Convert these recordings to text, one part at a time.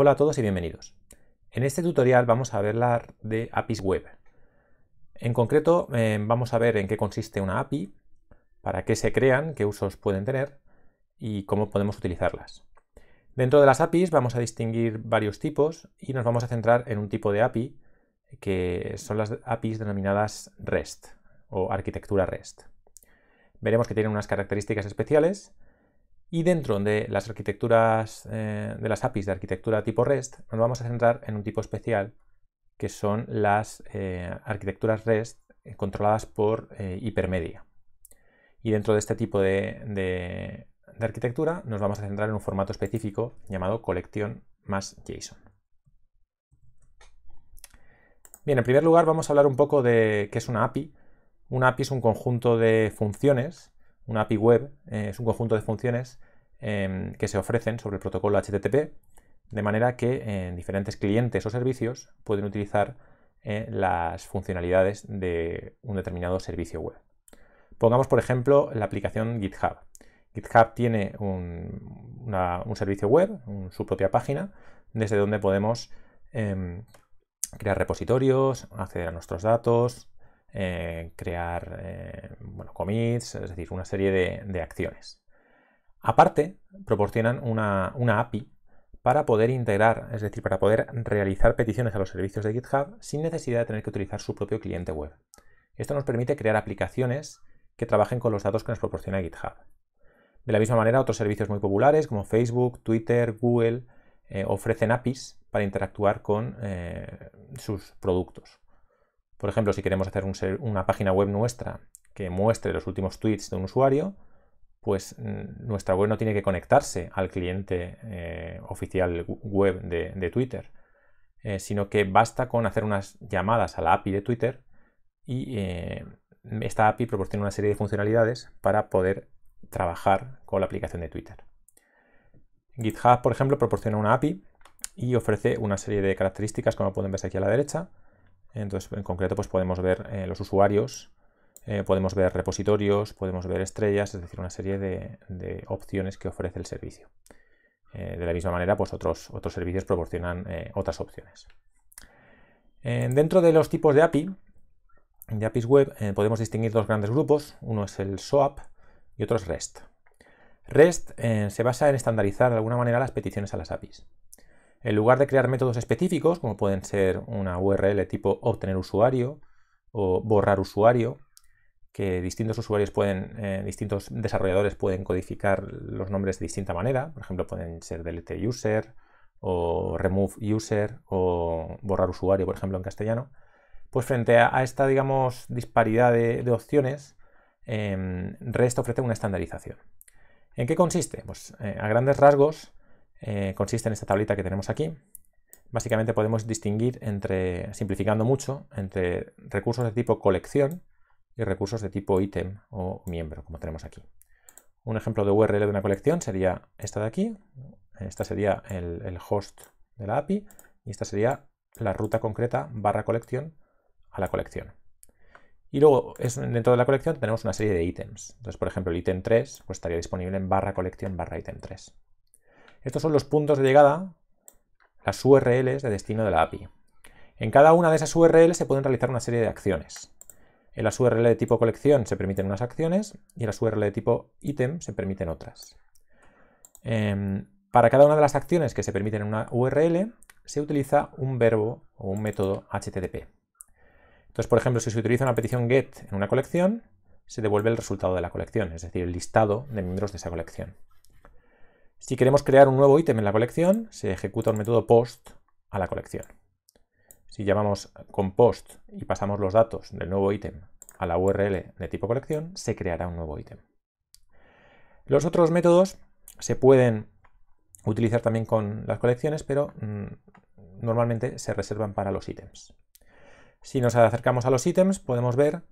Hola a todos y bienvenidos. En este tutorial vamos a hablar de APIs web. En concreto eh, vamos a ver en qué consiste una API, para qué se crean, qué usos pueden tener y cómo podemos utilizarlas. Dentro de las APIs vamos a distinguir varios tipos y nos vamos a centrar en un tipo de API que son las APIs denominadas REST o arquitectura REST. Veremos que tienen unas características especiales y dentro de las arquitecturas, eh, de las APIs de arquitectura tipo REST, nos vamos a centrar en un tipo especial, que son las eh, arquitecturas REST eh, controladas por hipermedia. Y dentro de este tipo de, de, arquitectura nos vamos a centrar en un formato específico llamado colección más JSON. Bien, en primer lugar vamos a hablar un poco de qué es una API. Una API es un conjunto de funciones una API web eh, es un conjunto de funciones em, que se ofrecen sobre el protocolo HTTP, de manera que eh, diferentes clientes o servicios pueden utilizar eh, las funcionalidades de un determinado servicio web. Pongamos, por ejemplo, la aplicación GitHub. GitHub tiene un, servicio web, su propia página, desde donde podemos em, crear repositorios, acceder a nuestros datos, eh, crear eh, commits, es decir, una serie de, acciones. Aparte, proporcionan una, API para poder integrar, es decir, para poder realizar peticiones a los servicios de GitHub sin necesidad de tener que utilizar su propio cliente web. Esto nos permite crear aplicaciones que trabajen con los datos que nos proporciona GitHub. De la misma manera, otros servicios muy populares como Facebook, Twitter, Google eh, ofrecen APIs para interactuar con sus productos. Por ejemplo, si queremos hacer una página web nuestra que muestre los últimos tweets de un usuario, pues mm, nuestra web no tiene que conectarse al cliente eh, oficial web de, Twitter, eh, sino que basta con hacer unas llamadas a la API de Twitter y eh, esta API proporciona una serie de funcionalidades para poder trabajar con la aplicación de Twitter. GitHub, por ejemplo, proporciona una API y ofrece una serie de características, como pueden ver aquí a la derecha, entonces, en concreto, pues podemos ver eh, los usuarios, eh, podemos ver repositorios, podemos ver estrellas, es decir, una serie de, opciones que ofrece el servicio. Eh, de la misma manera, pues otros, otros servicios proporcionan otras opciones. dentro de los tipos de API, de APIs web, podemos distinguir dos grandes grupos. Uno es el SOAP y otro es REST. REST se basa en estandarizar de alguna manera las peticiones a las APIs. En lugar de crear métodos específicos, como pueden ser una URL tipo obtener usuario o borrar usuario, que distintos usuarios pueden, eh, distintos desarrolladores pueden codificar los nombres de distinta manera. Por ejemplo, pueden ser delete user o remove user o borrar usuario, por ejemplo, en castellano. Pues frente a, esta, digamos, disparidad de, opciones, em, REST ofrece una estandarización. ¿En qué consiste? Pues eh, a grandes rasgos eh, consiste en esta tablita que tenemos aquí. Básicamente podemos distinguir entre, simplificando mucho, entre recursos de tipo colección y recursos de tipo ítem o miembro, como tenemos aquí. Un ejemplo de URL de una colección sería esta de aquí, esta sería el, host de la API y esta sería la ruta concreta barra colección a la colección. Y luego, dentro de la colección tenemos una serie de ítems. Entonces, por ejemplo, el ítem 3 pues, estaría disponible en barra colección barra ítem 3. Estos son los puntos de llegada, las URLs de destino de la API. En cada una de esas URLs se pueden realizar una serie de acciones. En las URL de tipo colección se permiten unas acciones y en las URL de tipo ítem se permiten otras. Em, para cada una de las acciones que se permiten en una URL se utiliza un verbo o un método HTTP. Entonces, por ejemplo, si se utiliza una petición get en una colección, se devuelve el resultado de la colección, es decir, el listado de miembros de esa colección. Si queremos crear un nuevo ítem en la colección, se ejecuta un método post a la colección. Si llamamos con post y pasamos los datos del nuevo ítem a la URL de tipo colección, se creará un nuevo ítem. Los otros métodos se pueden utilizar también con las colecciones, pero mm, normalmente se reservan para los ítems. Si nos acercamos a los ítems, podemos ver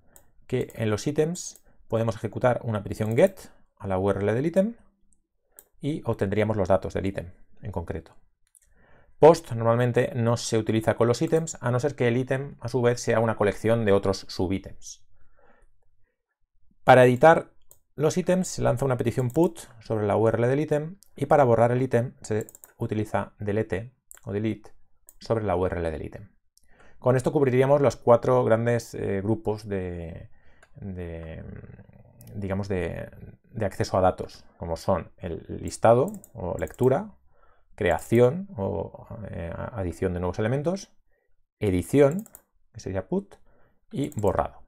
que en los ítems podemos ejecutar una petición get a la URL del ítem y obtendríamos los datos del ítem en concreto. Post normalmente no se utiliza con los ítems, a no ser que el ítem a su vez sea una colección de otros subítems. Para editar los ítems se lanza una petición put sobre la URL del ítem y para borrar el ítem se utiliza delete o delete sobre la URL del ítem. Con esto cubriríamos los cuatro grandes eh, grupos de, digamos, de, acceso a datos, como son el listado o lectura, creación o eh, adición de nuevos elementos, edición, que sería put, y borrado.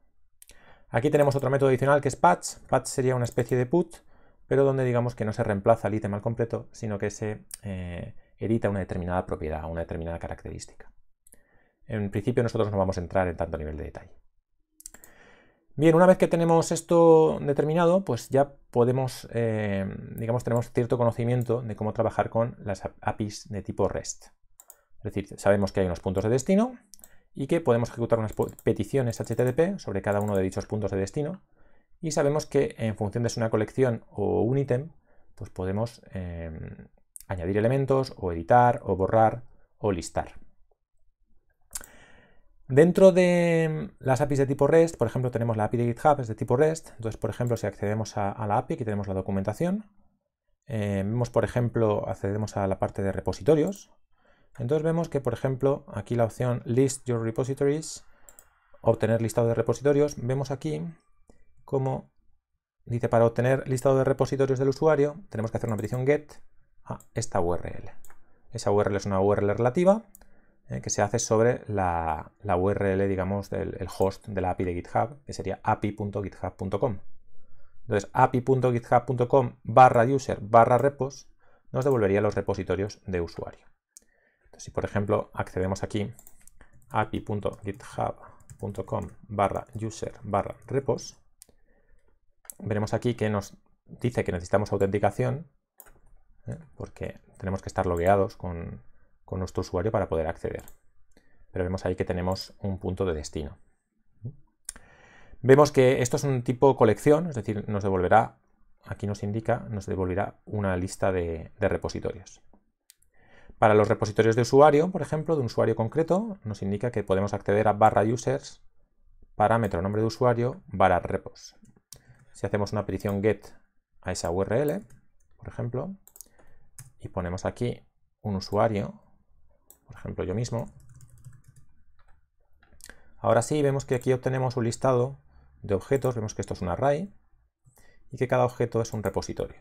Aquí tenemos otro método adicional que es patch. Patch sería una especie de put, pero donde digamos que no se reemplaza el ítem al completo, sino que se eh, edita una determinada propiedad, una determinada característica. En principio nosotros no vamos a entrar en tanto nivel de detalle. Bien, una vez que tenemos esto determinado, pues ya podemos, eh, digamos, tenemos cierto conocimiento de cómo trabajar con las APIs de tipo REST. Es decir, sabemos que hay unos puntos de destino y que podemos ejecutar unas peticiones HTTP sobre cada uno de dichos puntos de destino y sabemos que en función de si una colección o un ítem, pues podemos em, añadir elementos o editar o borrar o listar. Dentro de mm, las APIs de tipo REST, por ejemplo, tenemos la API de GitHub, es de tipo REST. Entonces, por ejemplo, si accedemos a, la API, aquí tenemos la documentación. Eh, vemos, por ejemplo, accedemos a la parte de repositorios. Entonces vemos que, por ejemplo, aquí la opción List Your Repositories, obtener listado de repositorios, vemos aquí como dice para obtener listado de repositorios del usuario, tenemos que hacer una petición get a esta URL. Esa URL es una URL relativa, eh, que se hace sobre la, URL, digamos, del host de la API de GitHub, que sería api.github.com. Entonces, api.github.com barra user barra repos nos devolvería los repositorios de usuario. si por ejemplo accedemos aquí api.github.com barra user barra repos, veremos aquí que nos dice que necesitamos autenticación, ¿eh? porque tenemos que estar logueados con, con nuestro usuario para poder acceder. Pero vemos ahí que tenemos un punto de destino. Vemos que esto es un tipo colección, es decir, nos devolverá, aquí nos indica, nos devolverá una lista de, repositorios. Para los repositorios de usuario, por ejemplo, de un usuario concreto, nos indica que podemos acceder a barra users, parámetro nombre de usuario, barra repos. Si hacemos una petición get a esa URL, por ejemplo, y ponemos aquí un usuario por ejemplo yo mismo. Ahora sí, vemos que aquí obtenemos un listado de objetos, vemos que esto es un array y que cada objeto es un repositorio.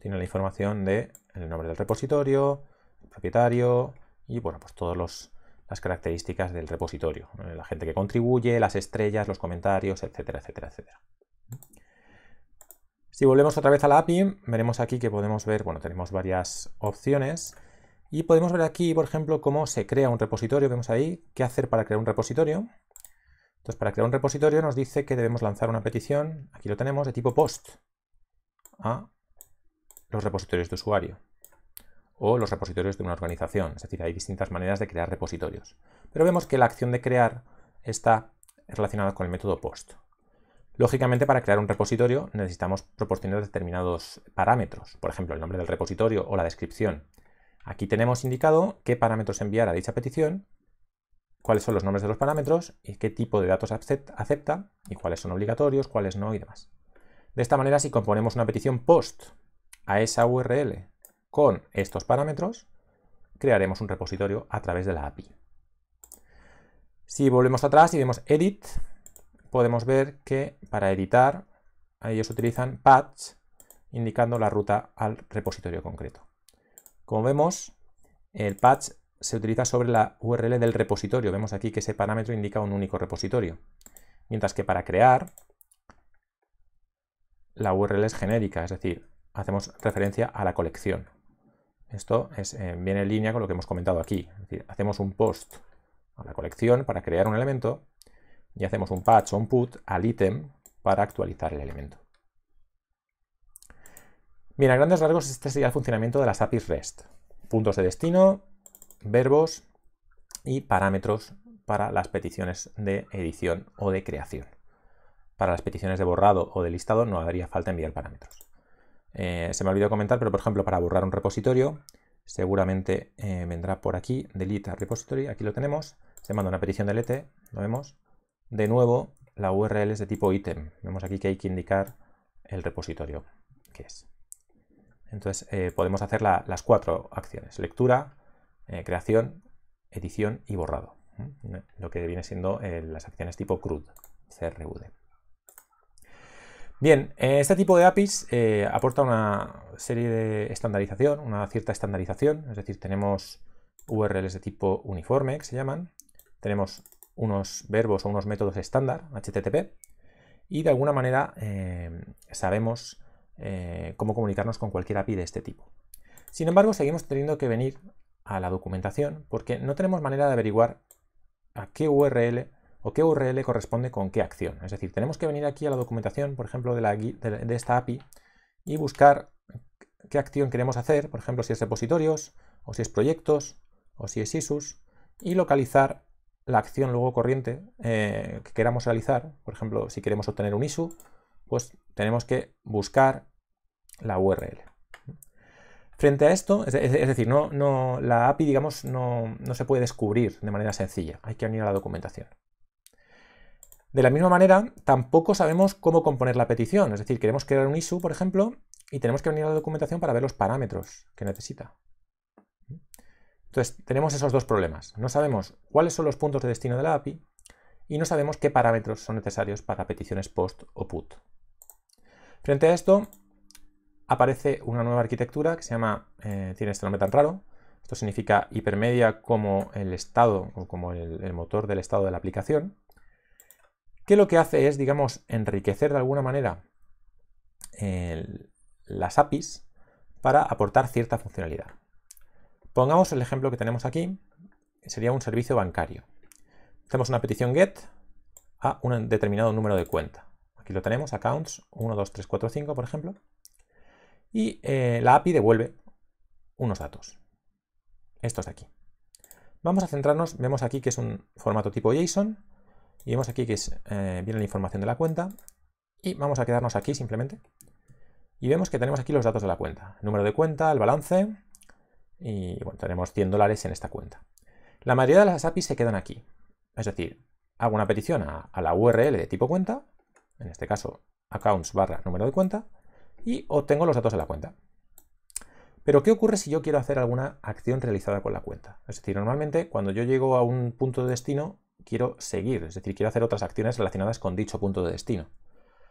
Tiene la información de el nombre del repositorio, el propietario y bueno, pues todas las características del repositorio, la gente que contribuye, las estrellas, los comentarios, etcétera, etcétera, etcétera. Si volvemos otra vez a la API, veremos aquí que podemos ver, bueno, tenemos varias opciones y podemos ver aquí, por ejemplo, cómo se crea un repositorio, vemos ahí, qué hacer para crear un repositorio. Entonces, para crear un repositorio nos dice que debemos lanzar una petición, aquí lo tenemos, de tipo post, a los repositorios de usuario o los repositorios de una organización. Es decir, hay distintas maneras de crear repositorios. Pero vemos que la acción de crear está relacionada con el método post. Lógicamente, para crear un repositorio necesitamos proporcionar determinados parámetros, por ejemplo, el nombre del repositorio o la descripción. Aquí tenemos indicado qué parámetros enviar a dicha petición, cuáles son los nombres de los parámetros y qué tipo de datos acepta y cuáles son obligatorios, cuáles no y demás. De esta manera, si componemos una petición post a esa URL con estos parámetros, crearemos un repositorio a través de la API. Si volvemos atrás y vemos edit, podemos ver que para editar ellos utilizan patch indicando la ruta al repositorio concreto. Como vemos, el patch se utiliza sobre la URL del repositorio. Vemos aquí que ese parámetro indica un único repositorio. Mientras que para crear, la URL es genérica, es decir, hacemos referencia a la colección. Esto es, eh, viene en línea con lo que hemos comentado aquí. hacemos un post a la colección para crear un elemento y hacemos un patch o un put al ítem para actualizar el elemento. Bien, a grandes largos este sería el funcionamiento de las APIs REST. Puntos de destino, verbos y parámetros para las peticiones de edición o de creación. Para las peticiones de borrado o de listado no haría falta enviar parámetros. Eh, se me ha olvidado comentar, pero por ejemplo para borrar un repositorio, seguramente eh, vendrá por aquí, delete repository, aquí lo tenemos, se manda una petición delete, lo vemos. De nuevo, la URL es de tipo ítem, vemos aquí que hay que indicar el repositorio que es. Entonces eh, podemos hacer las cuatro acciones, lectura, eh, creación, edición y borrado. Lo que viene siendo eh, las acciones tipo CRUD, CRUD. Bien, este tipo de APIs aporta una serie de estandarización, una cierta estandarización, es decir, tenemos URLs de tipo uniforme, que se llaman, tenemos unos verbos o unos métodos estándar, HTTP, y de alguna manera sabemos eh, cómo comunicarnos con cualquier API de este tipo. Sin embargo, seguimos teniendo que venir a la documentación porque no tenemos manera de averiguar a qué URL o qué URL corresponde con qué acción. Es decir, tenemos que venir aquí a la documentación, por ejemplo, de, esta API y buscar qué acción queremos hacer, por ejemplo, si es repositorios, o si es proyectos, o si es ISUS, y localizar la acción luego corriente eh, que queramos realizar. Por ejemplo, si queremos obtener un ISU, pues tenemos que buscar la URL. Frente a esto, es, decir, no, no, la API, digamos, no, no se puede descubrir de manera sencilla. Hay que venir a la documentación. De la misma manera, tampoco sabemos cómo componer la petición. Es decir, queremos crear un issue, por ejemplo, y tenemos que venir a la documentación para ver los parámetros que necesita. Entonces, tenemos esos dos problemas. No sabemos cuáles son los puntos de destino de la API y no sabemos qué parámetros son necesarios para peticiones post o put. Frente a esto aparece una nueva arquitectura que se llama, eh, tiene este nombre tan raro, esto significa hipermedia como el estado como el, motor del estado de la aplicación, que lo que hace es, digamos, enriquecer de alguna manera las APIs para aportar cierta funcionalidad. Pongamos el ejemplo que tenemos aquí, sería un servicio bancario. Hacemos una petición GET a un determinado número de cuenta. Aquí lo tenemos, accounts 1, 2, 3, 4, 5, por ejemplo. Y eh, la API devuelve unos datos. Estos de aquí. Vamos a centrarnos, vemos aquí que es un formato tipo JSON. Y vemos aquí que eh, viene la información de la cuenta. Y vamos a quedarnos aquí simplemente. Y vemos que tenemos aquí los datos de la cuenta. número de cuenta, el balance. Y bueno, tenemos 100 dólares en esta cuenta. La mayoría de las APIs se quedan aquí. Es decir, hago una petición a la URL de tipo cuenta en este caso accounts barra número de cuenta, y obtengo los datos de la cuenta. Pero ¿qué ocurre si yo quiero hacer alguna acción realizada con la cuenta? Es decir, normalmente cuando yo llego a un punto de destino, quiero seguir, es decir, quiero hacer otras acciones relacionadas con dicho punto de destino.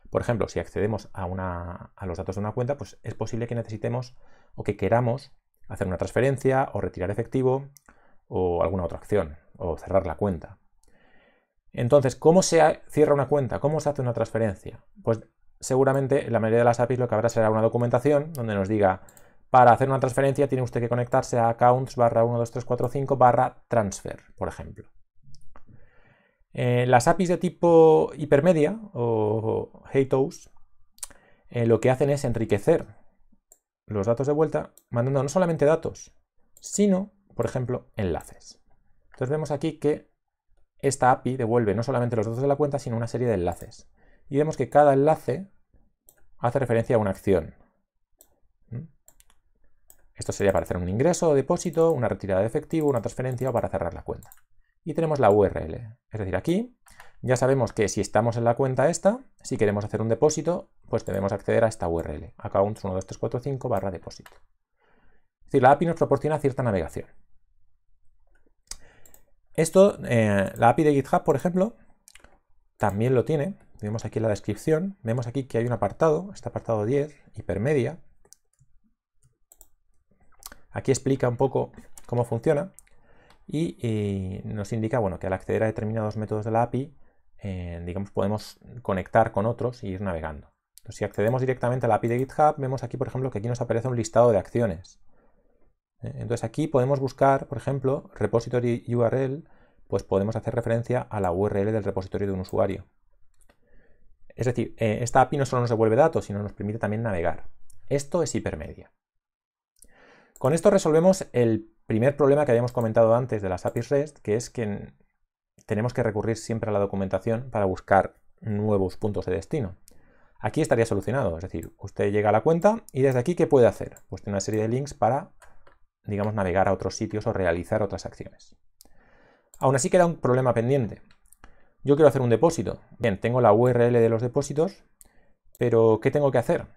Por ejemplo, si accedemos a, a los datos de una cuenta, pues es posible que necesitemos o que queramos hacer una transferencia o retirar efectivo o alguna otra acción o cerrar la cuenta. Entonces, ¿cómo se cierra una cuenta? ¿Cómo se hace una transferencia? Pues seguramente la mayoría de las APIs lo que habrá será una documentación donde nos diga, para hacer una transferencia tiene usted que conectarse a accounts barra 12345 barra transfer, por ejemplo. Eh, las APIs de tipo hipermedia o HATOS eh, lo que hacen es enriquecer los datos de vuelta mandando no solamente datos, sino, por ejemplo, enlaces. Entonces vemos aquí que esta API devuelve no solamente los datos de la cuenta, sino una serie de enlaces. Y vemos que cada enlace hace referencia a una acción. ¿Mm? Esto sería para hacer un ingreso o depósito, una retirada de efectivo, una transferencia o para cerrar la cuenta. Y tenemos la URL. Es decir, aquí ya sabemos que si estamos en la cuenta esta, si queremos hacer un depósito, pues debemos acceder a esta URL, accounts 12345 barra depósito. Es decir, la API nos proporciona cierta navegación. Esto, eh, la API de GitHub, por ejemplo, también lo tiene. vemos aquí la descripción. Vemos aquí que hay un apartado, este apartado 10, hipermedia. Aquí explica un poco cómo funciona y, nos indica bueno, que al acceder a determinados métodos de la API, eh, digamos, podemos conectar con otros y ir navegando. si accedemos directamente a la API de GitHub, vemos aquí, por ejemplo, que aquí nos aparece un listado de acciones. Eh, entonces aquí podemos buscar, por ejemplo, repository URL, pues podemos hacer referencia a la URL del repositorio de un usuario. Es decir, eh, esta API no solo nos devuelve datos, sino nos permite también navegar. Esto es hipermedia. Con esto resolvemos el primer problema que habíamos comentado antes de las APIs REST, que es que tenemos que recurrir siempre a la documentación para buscar nuevos puntos de destino. Aquí estaría solucionado, es decir, usted llega a la cuenta y desde aquí, ¿qué puede hacer? Pues tiene una serie de links para digamos, navegar a otros sitios o realizar otras acciones. Aún así queda un problema pendiente. Yo quiero hacer un depósito. Bien, tengo la URL de los depósitos, pero ¿qué tengo que hacer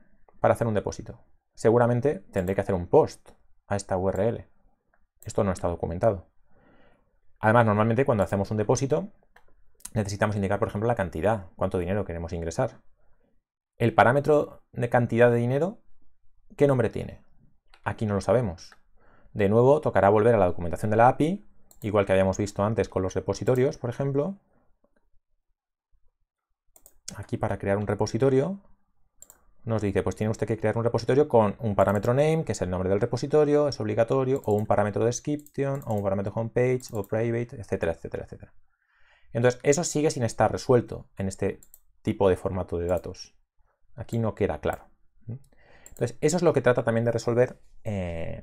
para hacer un depósito? Seguramente tendré que hacer un post a esta URL. Esto no está documentado. Además, normalmente cuando hacemos un depósito, necesitamos indicar, por ejemplo, la cantidad, cuánto dinero queremos ingresar. El parámetro de cantidad de dinero, ¿qué nombre tiene? Aquí no lo sabemos. De nuevo, tocará volver a la documentación de la API, igual que habíamos visto antes con los repositorios, por ejemplo. Aquí para crear un repositorio nos dice, pues tiene usted que crear un repositorio con un parámetro name, que es el nombre del repositorio, es obligatorio, o un parámetro description, o un parámetro homepage, o private, etcétera, etcétera, etcétera. Entonces, eso sigue sin estar resuelto en este tipo de formato de datos. Aquí no queda claro. Entonces, eso es lo que trata también de resolver eh,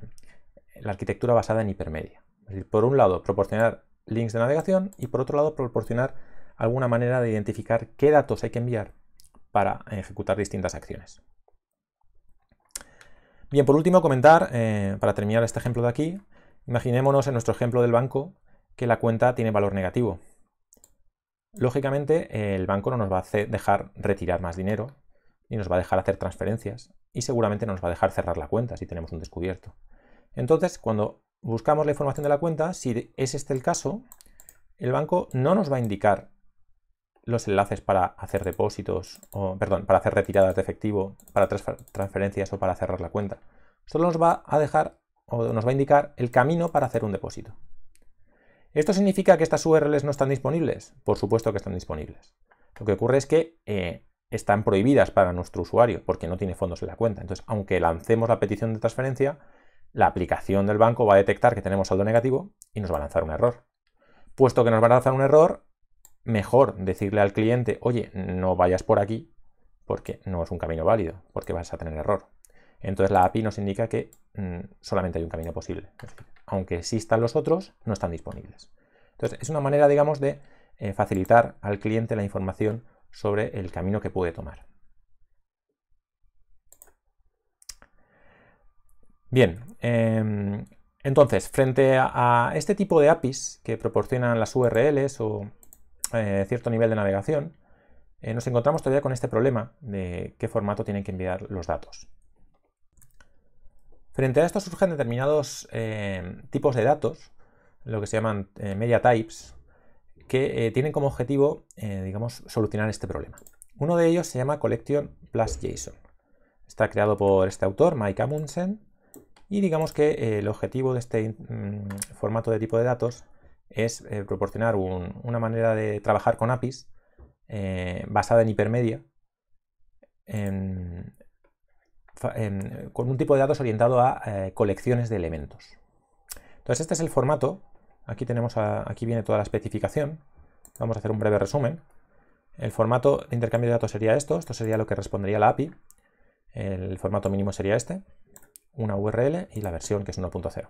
la arquitectura basada en hipermedia. por un lado, proporcionar links de navegación y por otro lado, proporcionar alguna manera de identificar qué datos hay que enviar para ejecutar distintas acciones. Bien, por último, comentar, eh, para terminar este ejemplo de aquí, imaginémonos en nuestro ejemplo del banco que la cuenta tiene valor negativo. Lógicamente, el banco no nos va a dejar retirar más dinero y nos va a dejar hacer transferencias y seguramente no nos va a dejar cerrar la cuenta si tenemos un descubierto. Entonces, cuando buscamos la información de la cuenta, si es este el caso, el banco no nos va a indicar los enlaces para hacer depósitos, o, perdón, para hacer retiradas de efectivo, para transferencias o para cerrar la cuenta. Solo nos va a dejar o nos va a indicar el camino para hacer un depósito. ¿Esto significa que estas URLs no están disponibles? Por supuesto que están disponibles. Lo que ocurre es que eh, están prohibidas para nuestro usuario porque no tiene fondos en la cuenta. Entonces, aunque lancemos la petición de transferencia, la aplicación del banco va a detectar que tenemos saldo negativo y nos va a lanzar un error. Puesto que nos va a lanzar un error, mejor decirle al cliente, oye, no vayas por aquí porque no es un camino válido, porque vas a tener error. Entonces la API nos indica que mm, solamente hay un camino posible. aunque existan los otros, no están disponibles. Entonces es una manera, digamos, de eh, facilitar al cliente la información sobre el camino que puede tomar. Bien, em, entonces, frente a, este tipo de APIs que proporcionan las URLs o eh, cierto nivel de navegación, eh, nos encontramos todavía con este problema de qué formato tienen que enviar los datos. Frente a esto surgen determinados eh, tipos de datos, lo que se llaman media types, que tienen como objetivo, digamos, solucionar este problema. Uno de ellos se llama Collection plus JSON. Está creado por este autor, Mike Amundsen, y digamos que eh, el objetivo de este mm, formato de tipo de datos es eh, proporcionar una manera de trabajar con APIs eh, basada en hipermedia, con un tipo de datos orientado a colecciones de elementos. Entonces este es el formato, aquí, tenemos aquí viene toda la especificación, vamos a hacer un breve resumen. El formato de intercambio de datos sería esto, esto sería lo que respondería la API, el formato mínimo sería este, una URL y la versión que es 1.0.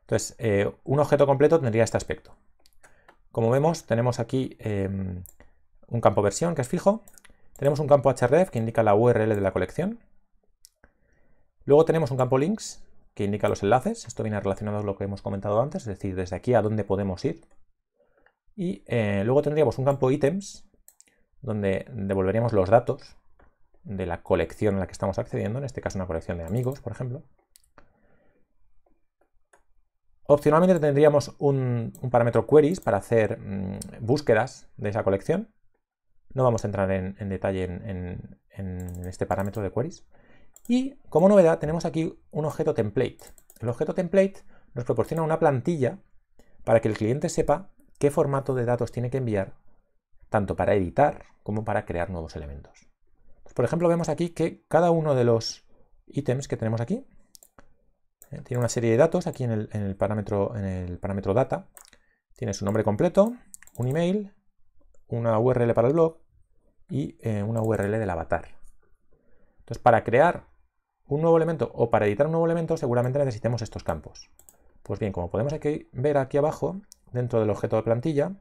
Entonces, eh, un objeto completo tendría este aspecto. Como vemos, tenemos aquí em, un campo versión que es fijo, tenemos un campo href que indica la URL de la colección, luego tenemos un campo links que indica los enlaces, esto viene relacionado con lo que hemos comentado antes, es decir, desde aquí a dónde podemos ir, y eh, luego tendríamos un campo ítems donde devolveríamos los datos de la colección a la que estamos accediendo, en este caso una colección de amigos, por ejemplo. Opcionalmente tendríamos un, parámetro queries para hacer mm, búsquedas de esa colección. No vamos a entrar en, detalle en este parámetro de queries. Y como novedad tenemos aquí un objeto template. El objeto template nos proporciona una plantilla para que el cliente sepa qué formato de datos tiene que enviar, tanto para editar como para crear nuevos elementos por ejemplo, vemos aquí que cada uno de los ítems que tenemos aquí eh, tiene una serie de datos aquí en el, parámetro, en el parámetro data. Tiene su nombre completo, un email, una URL para el blog y eh, una URL del avatar. Entonces, para crear un nuevo elemento o para editar un nuevo elemento, seguramente necesitemos estos campos. Pues bien, como podemos aquí, ver aquí abajo, dentro del objeto de plantilla,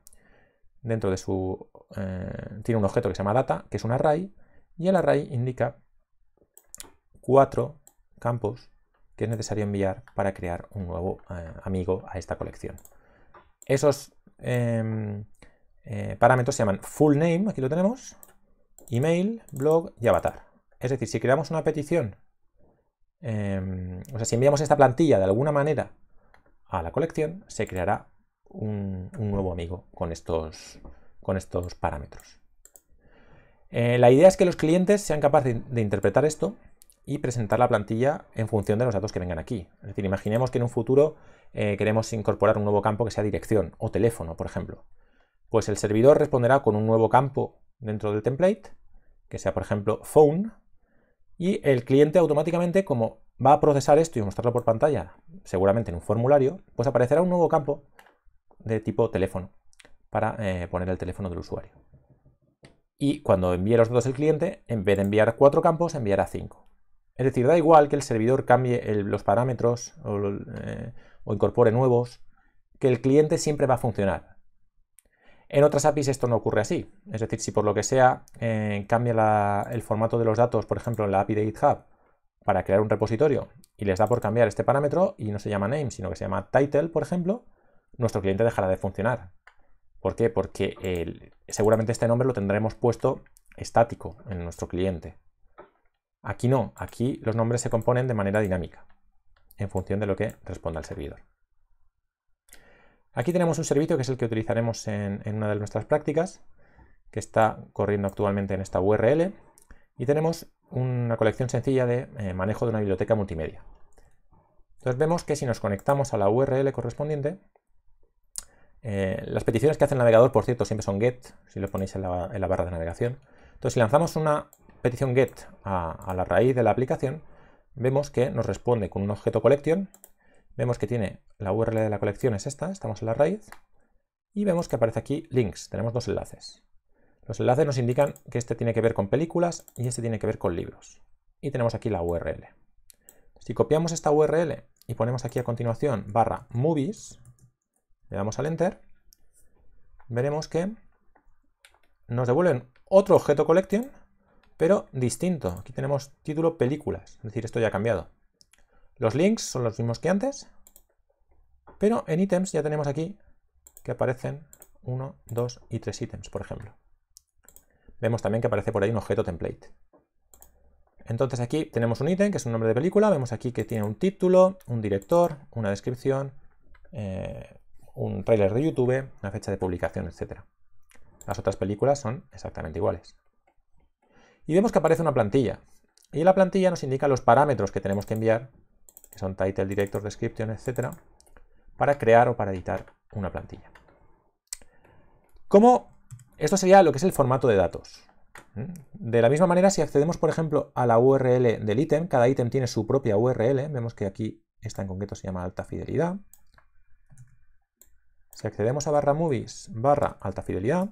dentro de su... Eh, tiene un objeto que se llama data, que es un array, y el array indica cuatro campos que es necesario enviar para crear un nuevo eh, amigo a esta colección. Esos em, eh, parámetros se llaman full name, aquí lo tenemos, email, blog y avatar. Es decir, si creamos una petición, em, o sea, si enviamos esta plantilla de alguna manera a la colección, se creará un, un nuevo amigo con estos, con estos parámetros. Eh, la idea es que los clientes sean capaces de, interpretar esto y presentar la plantilla en función de los datos que vengan aquí. Es decir, imaginemos que en un futuro eh, queremos incorporar un nuevo campo que sea dirección o teléfono, por ejemplo. Pues el servidor responderá con un nuevo campo dentro del template, que sea, por ejemplo, phone, y el cliente automáticamente, como va a procesar esto y mostrarlo por pantalla, seguramente en un formulario, pues aparecerá un nuevo campo de tipo teléfono para eh, poner el teléfono del usuario y cuando envíe los datos el cliente, en vez de enviar cuatro campos, enviará cinco. Es decir, da igual que el servidor cambie los parámetros eh, o, incorpore nuevos, que el cliente siempre va a funcionar. En otras APIs esto no ocurre así. Es decir, si por lo que sea eh, cambia el formato de los datos, por ejemplo, en la API de GitHub, para crear un repositorio y les da por cambiar este parámetro y no se llama name, sino que se llama title, por ejemplo, nuestro cliente dejará de funcionar. ¿Por qué? Porque seguramente este nombre lo tendremos puesto estático en nuestro cliente. Aquí no, aquí los nombres se componen de manera dinámica, en función de lo que responda el servidor. Aquí tenemos un servicio que es el que utilizaremos en, una de nuestras prácticas, que está corriendo actualmente en esta URL, y tenemos una colección sencilla de eh, manejo de una biblioteca multimedia. Entonces vemos que si nos conectamos a la URL correspondiente, eh, las peticiones que hace el navegador, por cierto, siempre son get, si lo ponéis en la, barra de navegación. Entonces, si lanzamos una petición get a, la raíz de la aplicación, vemos que nos responde con un objeto collection, vemos que tiene la URL de la colección es esta, estamos en la raíz, y vemos que aparece aquí links, tenemos dos enlaces. Los enlaces nos indican que este tiene que ver con películas y este tiene que ver con libros. Y tenemos aquí la URL. Si copiamos esta URL y ponemos aquí a continuación barra movies, le damos al Enter, veremos que nos devuelven otro objeto collection, pero distinto. Aquí tenemos título películas, es decir, esto ya ha cambiado. Los links son los mismos que antes, pero en ítems ya tenemos aquí que aparecen 1, 2 y tres ítems, por ejemplo. Vemos también que aparece por ahí un objeto template. Entonces aquí tenemos un ítem que es un nombre de película, vemos aquí que tiene un título, un director, una descripción, eh, un trailer de YouTube, una fecha de publicación, etc. Las otras películas son exactamente iguales. Y vemos que aparece una plantilla. Y la plantilla nos indica los parámetros que tenemos que enviar, que son title, director, description, etc., para crear o para editar una plantilla. ¿Cómo? Esto sería lo que es el formato de datos. ¿Mm? De la misma manera, si accedemos, por ejemplo, a la URL del ítem, cada ítem tiene su propia URL, vemos que aquí esta en concreto se llama alta fidelidad, si accedemos a barra movies, barra alta fidelidad,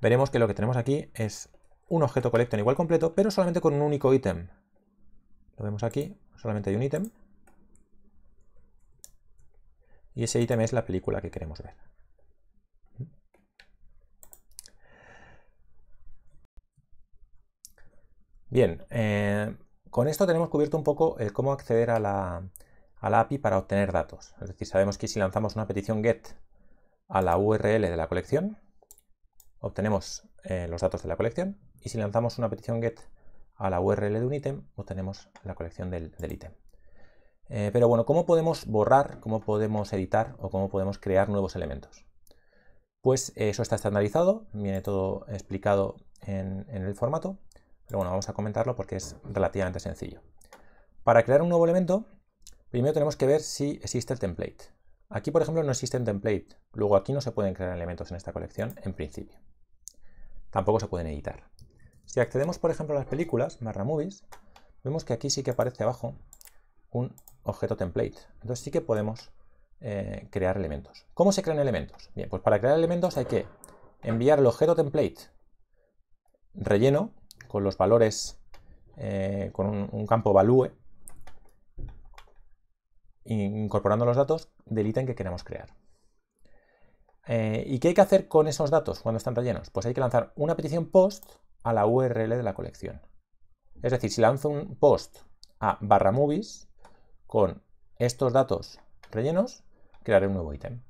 veremos que lo que tenemos aquí es un objeto colecto en igual completo, pero solamente con un único ítem. Lo vemos aquí, solamente hay un ítem. Y ese ítem es la película que queremos ver. Bien, eh, con esto tenemos cubierto un poco el cómo acceder a la, a la API para obtener datos. Es decir, sabemos que si lanzamos una petición GET a la URL de la colección, obtenemos eh, los datos de la colección. Y si lanzamos una petición GET a la URL de un ítem, obtenemos la colección del ítem. Eh, pero bueno, ¿cómo podemos borrar, cómo podemos editar o cómo podemos crear nuevos elementos? Pues eh, eso está estandarizado, viene todo explicado en, en el formato, pero bueno, vamos a comentarlo porque es relativamente sencillo. Para crear un nuevo elemento, Primero tenemos que ver si existe el template. Aquí, por ejemplo, no existe un template. Luego aquí no se pueden crear elementos en esta colección, en principio. Tampoco se pueden editar. Si accedemos, por ejemplo, a las películas, Marra Movies, vemos que aquí sí que aparece abajo un objeto template. Entonces sí que podemos eh, crear elementos. ¿Cómo se crean elementos? Bien, pues para crear elementos hay que enviar el objeto template relleno con los valores, eh, con un, un campo value, incorporando los datos del ítem que queremos crear. Eh, ¿Y qué hay que hacer con esos datos cuando están rellenos? Pues hay que lanzar una petición post a la URL de la colección. Es decir, si lanzo un post a barra movies con estos datos rellenos, crearé un nuevo ítem.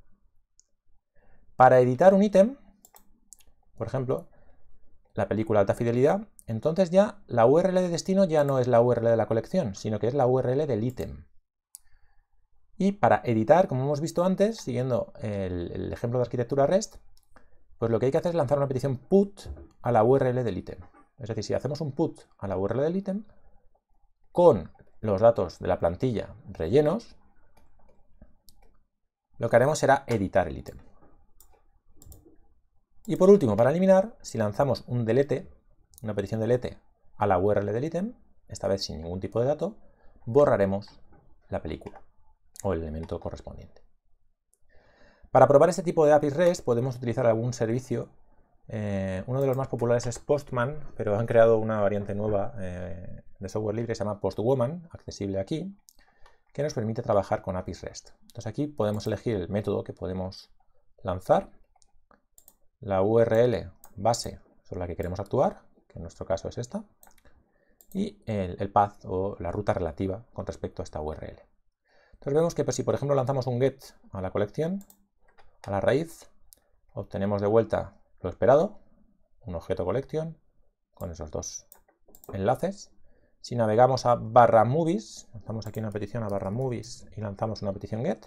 Para editar un ítem, por ejemplo, la película alta fidelidad, entonces ya la URL de destino ya no es la URL de la colección, sino que es la URL del ítem. Y para editar, como hemos visto antes, siguiendo el, ejemplo de arquitectura REST, pues lo que hay que hacer es lanzar una petición put a la URL del ítem. Es decir, si hacemos un put a la URL del ítem con los datos de la plantilla rellenos, lo que haremos será editar el ítem. Y por último, para eliminar, si lanzamos un delete, una petición delete a la URL del ítem, esta vez sin ningún tipo de dato, borraremos la película o el elemento correspondiente. Para probar este tipo de APIs REST podemos utilizar algún servicio. Eh, uno de los más populares es Postman, pero han creado una variante nueva eh, de software libre que se llama Postwoman, accesible aquí, que nos permite trabajar con APIs REST. Entonces aquí podemos elegir el método que podemos lanzar, la URL base sobre la que queremos actuar, que en nuestro caso es esta, y el, el path o la ruta relativa con respecto a esta URL. Entonces vemos que pues, si por ejemplo lanzamos un get a la colección, a la raíz, obtenemos de vuelta lo esperado, un objeto colección, con esos dos enlaces. Si navegamos a barra movies, lanzamos aquí una petición a barra movies y lanzamos una petición get,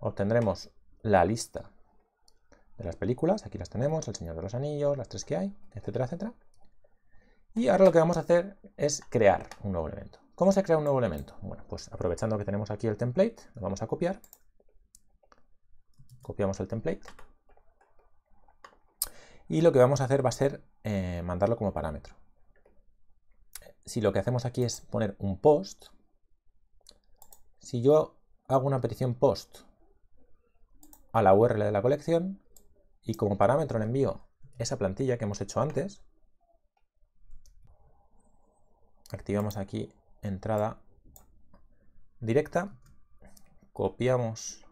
obtendremos la lista de las películas, aquí las tenemos, El Señor de los Anillos, las tres que hay, etcétera, etcétera. Y ahora lo que vamos a hacer es crear un nuevo elemento. ¿Cómo se crea un nuevo elemento? Bueno, pues aprovechando que tenemos aquí el template, lo vamos a copiar. Copiamos el template. Y lo que vamos a hacer va a ser eh, mandarlo como parámetro. Si lo que hacemos aquí es poner un post, si yo hago una petición post a la URL de la colección y como parámetro le envío esa plantilla que hemos hecho antes, activamos aquí entrada directa, copiamos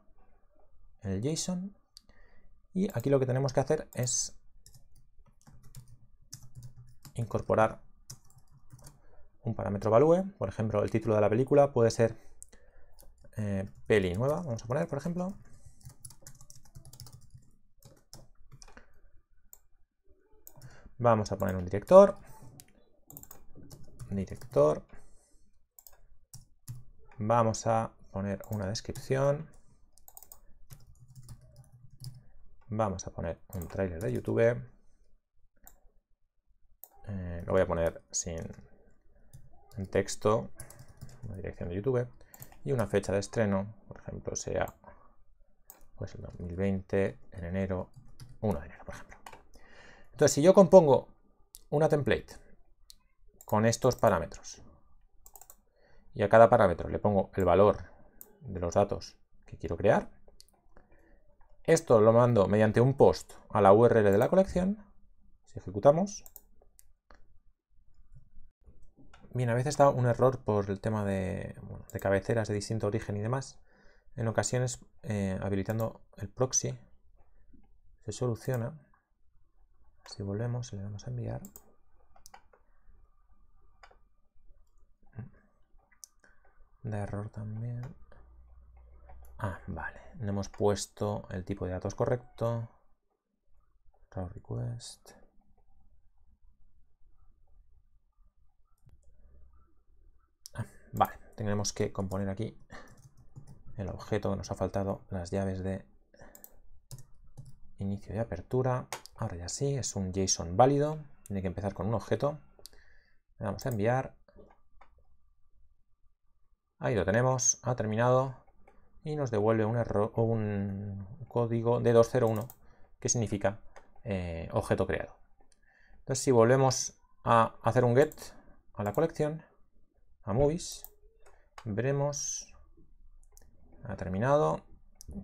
el JSON y aquí lo que tenemos que hacer es incorporar un parámetro value, por ejemplo el título de la película puede ser eh, peli nueva, vamos a poner por ejemplo. Vamos a poner un director, director, Vamos a poner una descripción. Vamos a poner un tráiler de YouTube. Eh, lo voy a poner sin texto, una dirección de YouTube y una fecha de estreno, por ejemplo, sea pues el 2020, en enero, 1 de enero, por ejemplo. Entonces, si yo compongo una template con estos parámetros, y a cada parámetro le pongo el valor de los datos que quiero crear. Esto lo mando mediante un post a la URL de la colección. Si ejecutamos. Bien, a veces da un error por el tema de, cabeceras de distinto origen y demás. En ocasiones, eh, habilitando el proxy, se soluciona. Si volvemos, le damos a enviar. de error también. Ah, vale. No hemos puesto el tipo de datos correcto. Raw request. Ah, vale, tenemos que componer aquí el objeto que nos ha faltado, las llaves de inicio y apertura. Ahora ya sí, es un JSON válido. Tiene que empezar con un objeto. Le damos a enviar Ahí lo tenemos, ha terminado y nos devuelve un, error, un código de 201 que significa eh, objeto creado. Entonces si volvemos a hacer un get a la colección, a movies, veremos, ha terminado,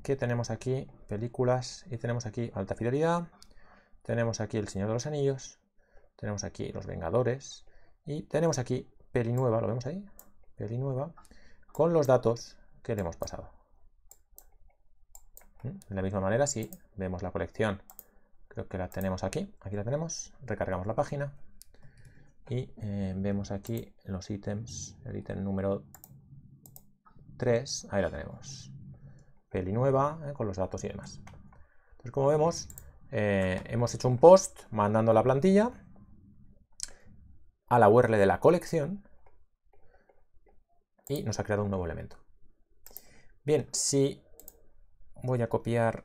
que tenemos aquí películas y tenemos aquí alta fidelidad, tenemos aquí El Señor de los Anillos, tenemos aquí Los Vengadores y tenemos aquí Pelinueva, nueva, ¿lo vemos ahí? Pelinueva. nueva con los datos que le hemos pasado. ¿Mm? De la misma manera, si vemos la colección, creo que la tenemos aquí, aquí la tenemos, recargamos la página y eh, vemos aquí los ítems, el ítem número 3, ahí la tenemos. Peli nueva, eh, con los datos y demás. Entonces, como vemos, eh, hemos hecho un post mandando la plantilla a la URL de la colección y nos ha creado un nuevo elemento. Bien, si voy a copiar,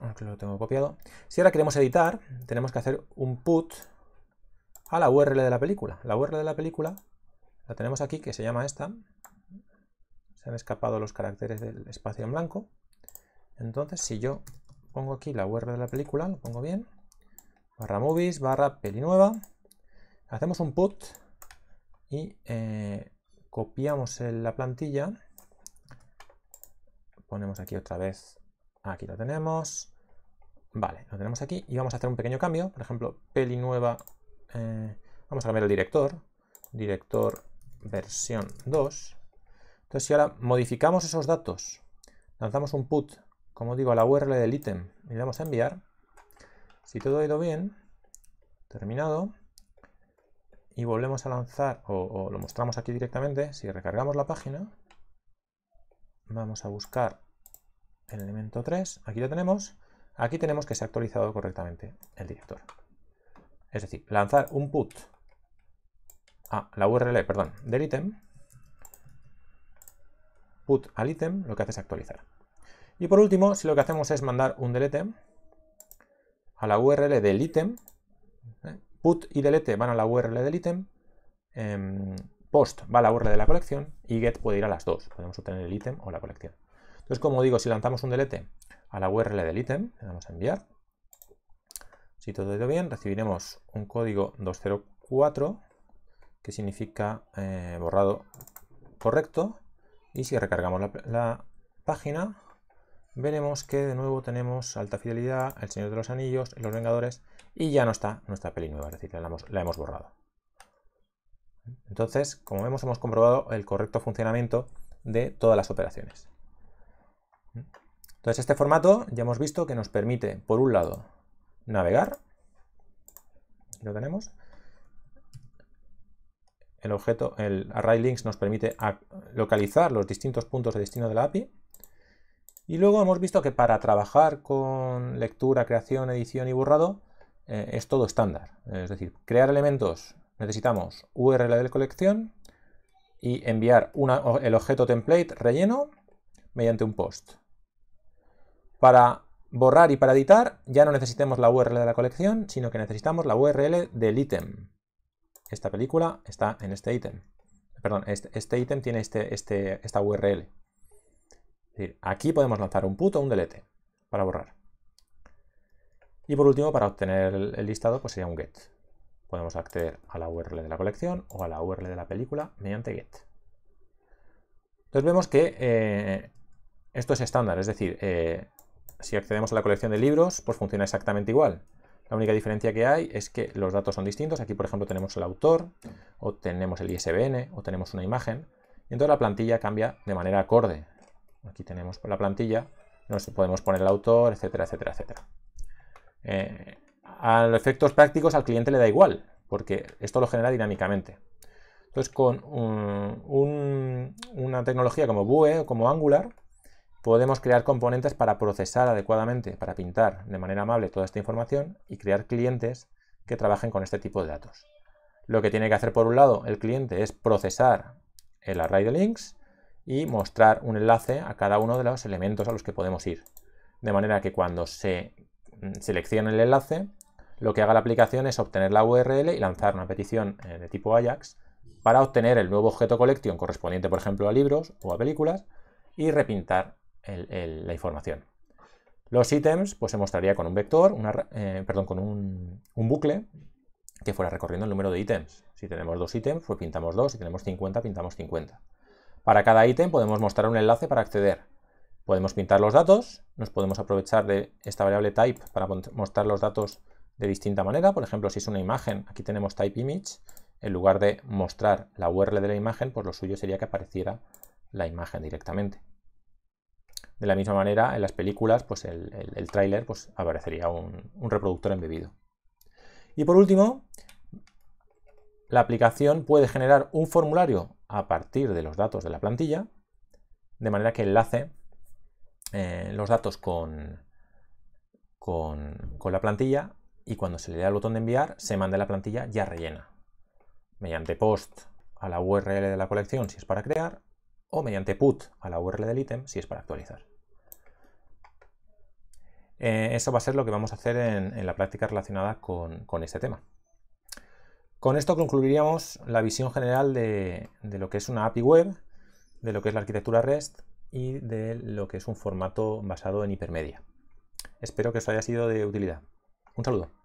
aunque lo tengo copiado, si ahora queremos editar, tenemos que hacer un put a la URL de la película. La URL de la película la tenemos aquí, que se llama esta. Se han escapado los caracteres del espacio en blanco. Entonces, si yo pongo aquí la URL de la película, lo pongo bien, barra movies, barra peli nueva, hacemos un put y eh, copiamos la plantilla, ponemos aquí otra vez, aquí lo tenemos, vale, lo tenemos aquí y vamos a hacer un pequeño cambio, por ejemplo, peli nueva, eh, vamos a cambiar el director, director versión 2, entonces si ahora modificamos esos datos, lanzamos un put, como digo, a la URL del ítem y le damos a enviar, si todo ha ido bien, terminado, y volvemos a lanzar, o, lo mostramos aquí directamente, si recargamos la página, vamos a buscar el elemento 3, aquí lo tenemos, aquí tenemos que se ha actualizado correctamente el director. Es decir, lanzar un put a la URL, perdón, del ítem, put al ítem, lo que hace es actualizar. Y por último, si lo que hacemos es mandar un delete a la URL del ítem, ¿eh? Put y delete van a la URL del ítem, em, post va a la URL de la colección y get puede ir a las dos. Podemos obtener el ítem o la colección. Entonces, como digo, si lanzamos un delete a la URL del ítem, le damos a enviar. Si todo ha ido bien, recibiremos un código 204 que significa eh, borrado correcto. Y si recargamos la página, veremos que de nuevo tenemos Alta Fidelidad, El Señor de los Anillos, Los Vengadores y ya no está nuestra peli nueva, es decir, la hemos, borrado. Entonces, como vemos, hemos comprobado el correcto funcionamiento de todas las operaciones. Entonces, este formato ya hemos visto que nos permite, por un lado, navegar. lo tenemos. El objeto, el array links nos permite localizar los distintos puntos de destino de la API y luego hemos visto que para trabajar con lectura, creación, edición y borrado eh, es todo estándar. Es decir, crear elementos necesitamos URL de la colección y enviar el objeto template relleno mediante un post. Para borrar y para editar ya no necesitemos la URL de la colección, sino que necesitamos la URL del ítem. Esta película está en este ítem. Perdón, este, este ítem tiene este, este, esta URL aquí podemos lanzar un put o un delete para borrar. Y por último, para obtener el listado, pues sería un get. Podemos acceder a la URL de la colección o a la URL de la película mediante get. Entonces vemos que eh, esto es estándar, es decir, eh, si accedemos a la colección de libros, pues funciona exactamente igual. La única diferencia que hay es que los datos son distintos. Aquí, por ejemplo, tenemos el autor, o tenemos el ISBN, o tenemos una imagen. Y entonces la plantilla cambia de manera acorde. Aquí tenemos la plantilla, nos podemos poner el autor, etcétera, etcétera, etcétera. Eh, a los efectos prácticos al cliente le da igual, porque esto lo genera dinámicamente. Entonces, con una tecnología como Vue o como Angular, podemos crear componentes para procesar adecuadamente, para pintar de manera amable toda esta información y crear clientes que trabajen con este tipo de datos. Lo que tiene que hacer, por un lado, el cliente es procesar el array de links y mostrar un enlace a cada uno de los elementos a los que podemos ir. De manera que cuando se mm, seleccione el enlace, lo que haga la aplicación es obtener la URL y lanzar una petición eh, de tipo Ajax para obtener el nuevo objeto collection correspondiente, por ejemplo, a libros o a películas y repintar la información. Los ítems pues, se mostraría con un vector, eh, perdón, con un, bucle que fuera recorriendo el número de ítems. Si tenemos dos ítems, pues pintamos dos. Si tenemos 50, pintamos 50. Para cada ítem podemos mostrar un enlace para acceder. Podemos pintar los datos, nos podemos aprovechar de esta variable type para mostrar los datos de distinta manera. Por ejemplo, si es una imagen, aquí tenemos type image. En lugar de mostrar la URL de la imagen, pues lo suyo sería que apareciera la imagen directamente. De la misma manera, en las películas, pues el, el, tráiler pues aparecería un, un reproductor embebido. Y por último, la aplicación puede generar un formulario a partir de los datos de la plantilla, de manera que enlace eh, los datos con, con, la plantilla y cuando se le da el botón de enviar, se manda la plantilla ya rellena, mediante post a la URL de la colección si es para crear, o mediante put a la URL del ítem si es para actualizar. Eh, eso va a ser lo que vamos a hacer en, la práctica relacionada con, con este tema. Con esto concluiríamos la visión general de, lo que es una API web, de lo que es la arquitectura REST y de lo que es un formato basado en hipermedia. Espero que esto haya sido de utilidad. Un saludo.